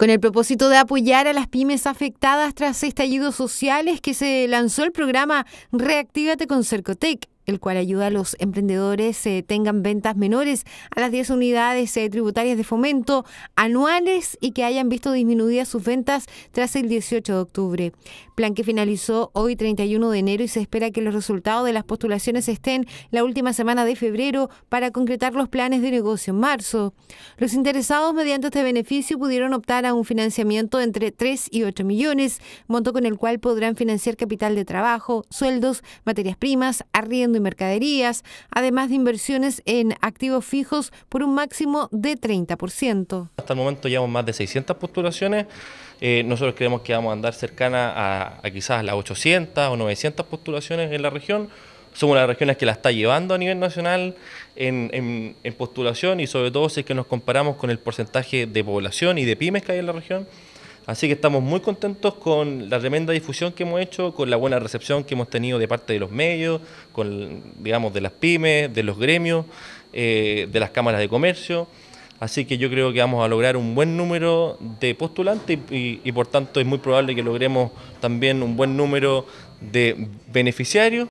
Con el propósito de apoyar a las pymes afectadas tras estallidos sociales que se lanzó el programa Reactívate con Cercotec, el cual ayuda a los emprendedores que eh, tengan ventas menores a las 10 unidades eh, tributarias de fomento anuales y que hayan visto disminuidas sus ventas tras el 18 de octubre. Plan que finalizó hoy 31 de enero y se espera que los resultados de las postulaciones estén la última semana de febrero para concretar los planes de negocio en marzo. Los interesados mediante este beneficio pudieron optar a un financiamiento entre 3 y 8 millones, monto con el cual podrán financiar capital de trabajo, sueldos, materias primas, arriendo mercaderías, además de inversiones en activos fijos por un máximo de 30%. Hasta el momento llevamos más de 600 postulaciones. Eh, nosotros creemos que vamos a andar cercana a, quizás las 800 o 900 postulaciones en la región somos una de las regiones que la está llevando a nivel nacional en, en postulación y sobre todo si es que nos comparamos con el porcentaje de población y de pymes que hay en la región, Así que estamos muy contentos con la tremenda difusión que hemos hecho, con la buena recepción que hemos tenido de parte de los medios, con, digamos, de las pymes, de los gremios, eh, de las cámaras de comercio. Así que yo creo que vamos a lograr un buen número de postulantes y por tanto es muy probable que logremos también un buen número de beneficiarios.